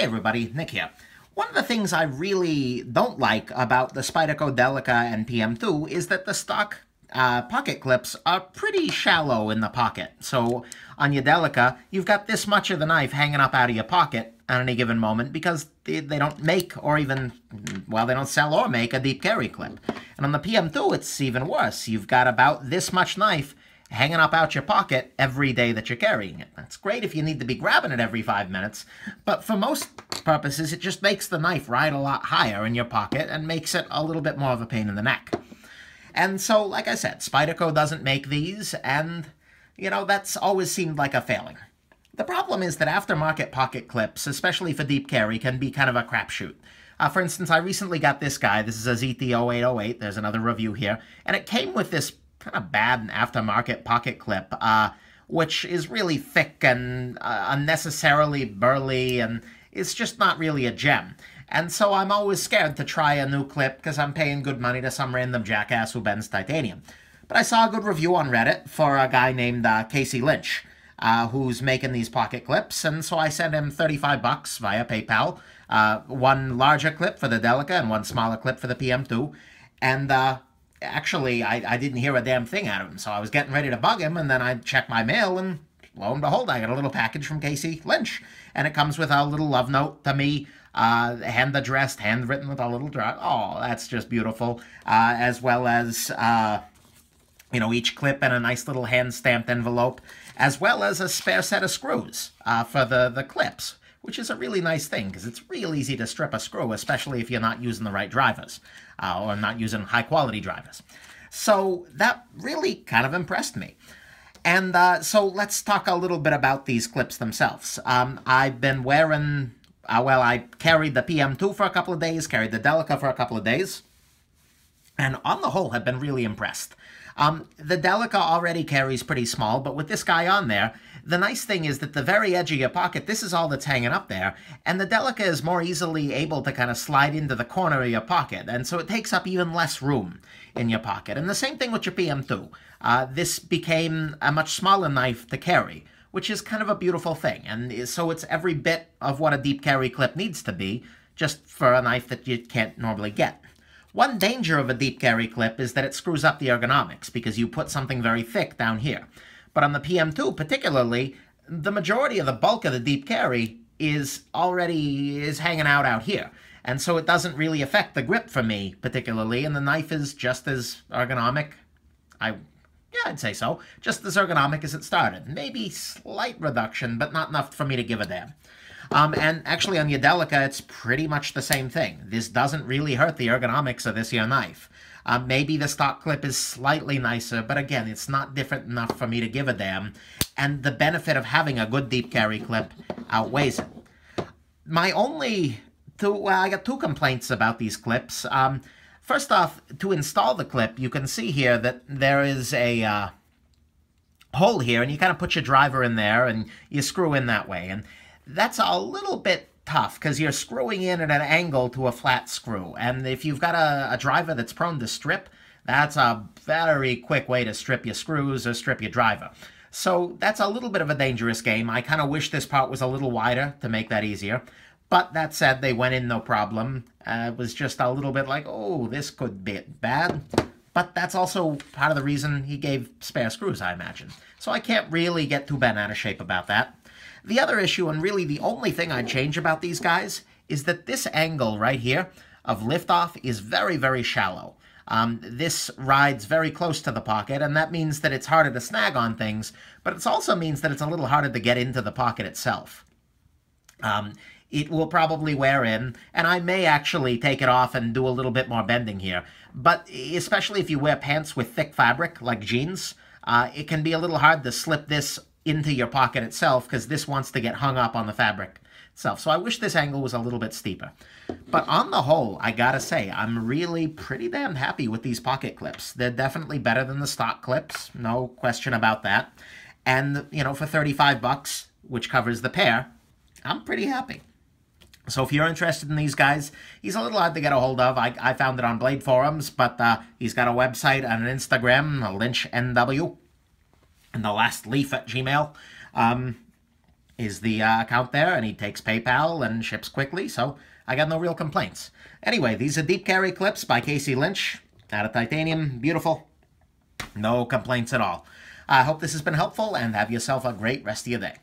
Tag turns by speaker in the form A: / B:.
A: Hey everybody, Nick here. One of the things I really don't like about the Spyderco Delica and PM2 is that the stock uh, pocket clips are pretty shallow in the pocket. So on your Delica, you've got this much of the knife hanging up out of your pocket at any given moment because they, they don't make or even, well, they don't sell or make a deep carry clip. And on the PM2, it's even worse. You've got about this much knife hanging up out your pocket every day that you're carrying it. That's great if you need to be grabbing it every five minutes, but for most purposes, it just makes the knife ride a lot higher in your pocket and makes it a little bit more of a pain in the neck. And so, like I said, Spyderco doesn't make these, and, you know, that's always seemed like a failing. The problem is that aftermarket pocket clips, especially for deep carry, can be kind of a crapshoot. Uh, for instance, I recently got this guy. This is a zt 808 There's another review here. And it came with this kind of bad aftermarket pocket clip, uh, which is really thick and uh, unnecessarily burly, and it's just not really a gem. And so I'm always scared to try a new clip because I'm paying good money to some random jackass who bends titanium. But I saw a good review on Reddit for a guy named uh, Casey Lynch, uh, who's making these pocket clips, and so I sent him 35 bucks via PayPal, uh, one larger clip for the Delica and one smaller clip for the PM2, and uh, actually, I, I didn't hear a damn thing out of him, so I was getting ready to bug him, and then I checked my mail, and lo and behold, I got a little package from Casey Lynch, and it comes with a little love note to me, uh, hand addressed, handwritten with a little draw. Oh, that's just beautiful, uh, as well as. Uh, you know, each clip and a nice little hand-stamped envelope, as well as a spare set of screws uh, for the, the clips which is a really nice thing because it's real easy to strip a screw, especially if you're not using the right drivers uh, or not using high quality drivers. So that really kind of impressed me. And uh, so let's talk a little bit about these clips themselves. Um, I've been wearing, uh, well, I carried the PM2 for a couple of days, carried the Delica for a couple of days and on the whole have been really impressed. Um, the Delica already carries pretty small, but with this guy on there, the nice thing is that the very edge of your pocket, this is all that's hanging up there, and the Delica is more easily able to kind of slide into the corner of your pocket, and so it takes up even less room in your pocket. And the same thing with your PM2. Uh, this became a much smaller knife to carry, which is kind of a beautiful thing, and so it's every bit of what a deep carry clip needs to be, just for a knife that you can't normally get. One danger of a deep carry clip is that it screws up the ergonomics because you put something very thick down here. But on the PM2 particularly, the majority of the bulk of the deep carry is already is hanging out out here. And so it doesn't really affect the grip for me particularly, and the knife is just as ergonomic. I yeah, I'd say so. Just as ergonomic as it started. Maybe slight reduction, but not enough for me to give a damn. Um, and actually on Yadelica, it's pretty much the same thing. This doesn't really hurt the ergonomics of this here knife. Uh, maybe the stock clip is slightly nicer, but again, it's not different enough for me to give a damn. And the benefit of having a good deep carry clip outweighs it. My only two, well, I got two complaints about these clips. Um, first off, to install the clip, you can see here that there is a uh, hole here, and you kind of put your driver in there, and you screw in that way. And that's a little bit tough because you're screwing in at an angle to a flat screw. And if you've got a, a driver that's prone to strip, that's a very quick way to strip your screws or strip your driver. So that's a little bit of a dangerous game. I kind of wish this part was a little wider to make that easier. But that said, they went in no problem. Uh, it was just a little bit like, oh, this could be bad. But that's also part of the reason he gave spare screws, I imagine. So I can't really get too bent out of shape about that. The other issue, and really the only thing I'd change about these guys, is that this angle right here of liftoff is very, very shallow. Um, this rides very close to the pocket, and that means that it's harder to snag on things, but it also means that it's a little harder to get into the pocket itself. Um, it will probably wear in, and I may actually take it off and do a little bit more bending here. But especially if you wear pants with thick fabric, like jeans, uh, it can be a little hard to slip this into your pocket itself because this wants to get hung up on the fabric itself. So I wish this angle was a little bit steeper. But on the whole, I gotta say, I'm really pretty damn happy with these pocket clips. They're definitely better than the stock clips, no question about that. And, you know, for 35 bucks, which covers the pair, I'm pretty happy. So if you're interested in these guys, he's a little hard to get a hold of. I, I found it on Blade Forums, but uh, he's got a website and an Instagram, LynchNW, and the last leaf at Gmail um, is the uh, account there, and he takes PayPal and ships quickly, so I got no real complaints. Anyway, these are Deep Carry Clips by Casey Lynch, out of titanium, beautiful, no complaints at all. I hope this has been helpful, and have yourself a great rest of your day.